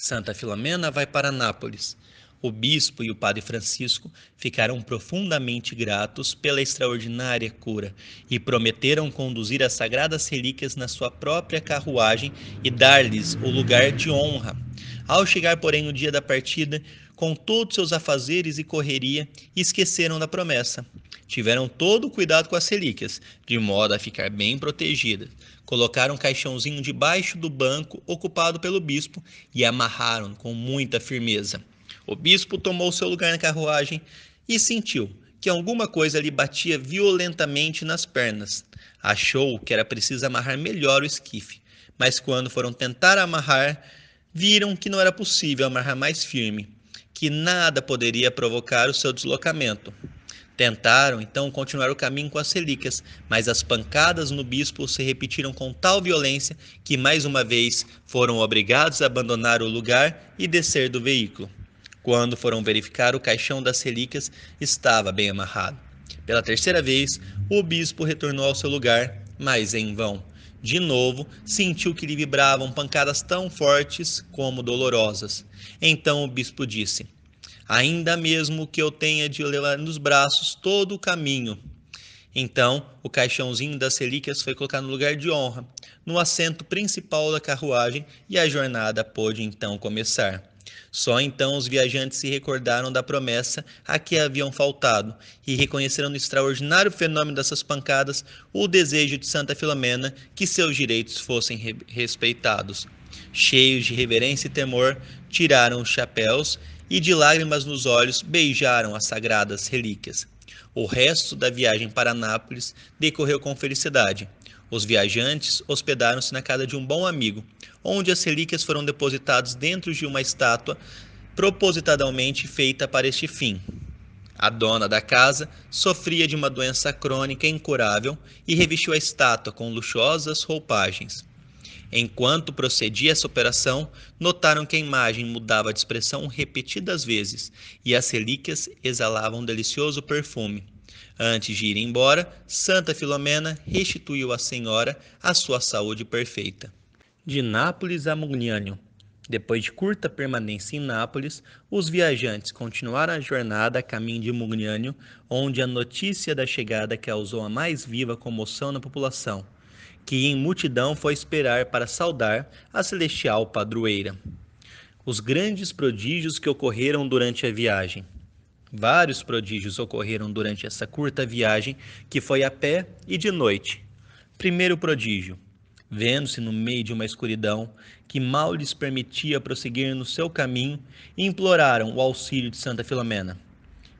Santa Filomena vai para Nápoles. O bispo e o padre Francisco ficaram profundamente gratos pela extraordinária cura e prometeram conduzir as sagradas relíquias na sua própria carruagem e dar-lhes o lugar de honra. Ao chegar, porém, o dia da partida, com todos seus afazeres e correria, e esqueceram da promessa. Tiveram todo o cuidado com as relíquias, de modo a ficar bem protegidas. Colocaram um caixãozinho debaixo do banco ocupado pelo bispo e amarraram com muita firmeza. O bispo tomou seu lugar na carruagem e sentiu que alguma coisa lhe batia violentamente nas pernas. Achou que era preciso amarrar melhor o esquife, mas quando foram tentar amarrar, viram que não era possível amarrar mais firme que nada poderia provocar o seu deslocamento. Tentaram então continuar o caminho com as relíquias, mas as pancadas no bispo se repetiram com tal violência que mais uma vez foram obrigados a abandonar o lugar e descer do veículo. Quando foram verificar, o caixão das relíquias estava bem amarrado. Pela terceira vez, o bispo retornou ao seu lugar, mas em vão. De novo, sentiu que lhe vibravam pancadas tão fortes como dolorosas. Então o bispo disse: Ainda mesmo que eu tenha de levar nos braços todo o caminho. Então, o caixãozinho das relíquias foi colocado no lugar de honra, no assento principal da carruagem, e a jornada pôde então começar. Só então os viajantes se recordaram da promessa a que haviam faltado e reconheceram no extraordinário fenômeno dessas pancadas o desejo de Santa Filomena que seus direitos fossem re respeitados. Cheios de reverência e temor, tiraram os chapéus e, de lágrimas nos olhos, beijaram as sagradas relíquias. O resto da viagem para Nápoles decorreu com felicidade. Os viajantes hospedaram-se na casa de um bom amigo, onde as relíquias foram depositadas dentro de uma estátua propositadamente feita para este fim. A dona da casa sofria de uma doença crônica incurável e revestiu a estátua com luxuosas roupagens. Enquanto procedia essa operação, notaram que a imagem mudava de expressão repetidas vezes e as relíquias exalavam um delicioso perfume. Antes de ir embora, Santa Filomena restituiu à senhora a sua saúde perfeita. De Nápoles a Mugnânio. Depois de curta permanência em Nápoles, os viajantes continuaram a jornada a caminho de Mugnânio, onde a notícia da chegada causou a mais viva comoção na população que em multidão foi esperar para saudar a celestial padroeira. Os grandes prodígios que ocorreram durante a viagem. Vários prodígios ocorreram durante essa curta viagem, que foi a pé e de noite. Primeiro prodígio, vendo-se no meio de uma escuridão que mal lhes permitia prosseguir no seu caminho, imploraram o auxílio de Santa Filomena.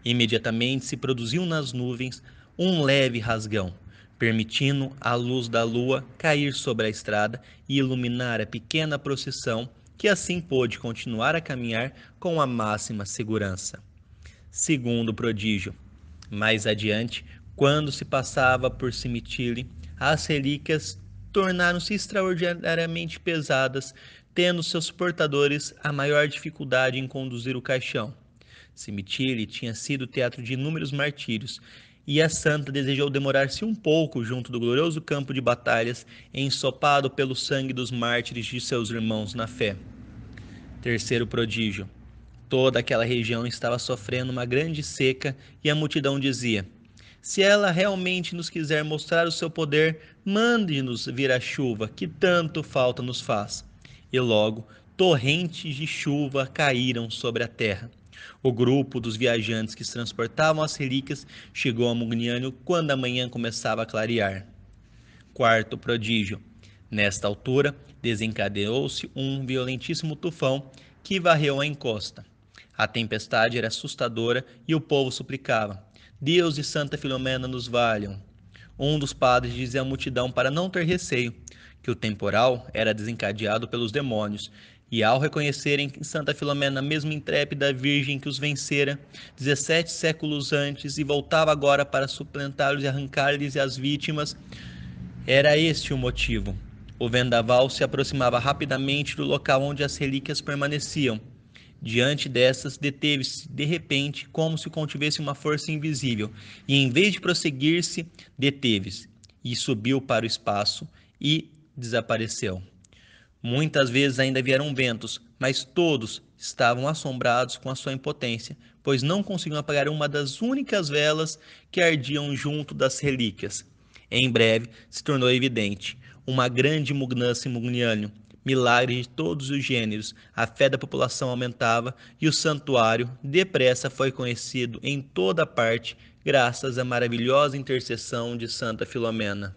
Imediatamente se produziu nas nuvens um leve rasgão, permitindo a luz da lua cair sobre a estrada e iluminar a pequena procissão, que assim pôde continuar a caminhar com a máxima segurança. Segundo prodígio. Mais adiante, quando se passava por Cimitile, as relíquias tornaram-se extraordinariamente pesadas, tendo seus portadores a maior dificuldade em conduzir o caixão. Cimitile tinha sido teatro de inúmeros martírios e a santa desejou demorar-se um pouco junto do glorioso campo de batalhas, ensopado pelo sangue dos mártires de seus irmãos na fé. Terceiro prodígio. Toda aquela região estava sofrendo uma grande seca e a multidão dizia: Se ela realmente nos quiser mostrar o seu poder, mande-nos vir a chuva que tanto falta nos faz. E logo torrentes de chuva caíram sobre a terra. O grupo dos viajantes que transportavam as relíquias chegou a Mugnânio quando a manhã começava a clarear. Quarto prodígio. Nesta altura, desencadeou-se um violentíssimo tufão que varreu a encosta. A tempestade era assustadora e o povo suplicava: Deus e Santa Filomena nos valham. Um dos padres dizia à multidão para não ter receio, que o temporal era desencadeado pelos demônios e ao reconhecerem Santa Filomena, mesmo intrépida virgem que os vencera 17 séculos antes e voltava agora para suplantá-los e arrancar-lhes as vítimas, era este o motivo. O vendaval se aproximava rapidamente do local onde as relíquias permaneciam. Diante dessas, deteve-se de repente, como se contivesse uma força invisível, e em vez de prosseguir-se, deteve-se e subiu para o espaço e desapareceu. Muitas vezes ainda vieram ventos, mas todos estavam assombrados com a sua impotência, pois não conseguiam apagar uma das únicas velas que ardiam junto das relíquias. Em breve se tornou evidente uma grande mugnância em Mugnânio, milagre de todos os gêneros, a fé da população aumentava e o santuário depressa foi conhecido em toda parte, graças à maravilhosa intercessão de Santa Filomena.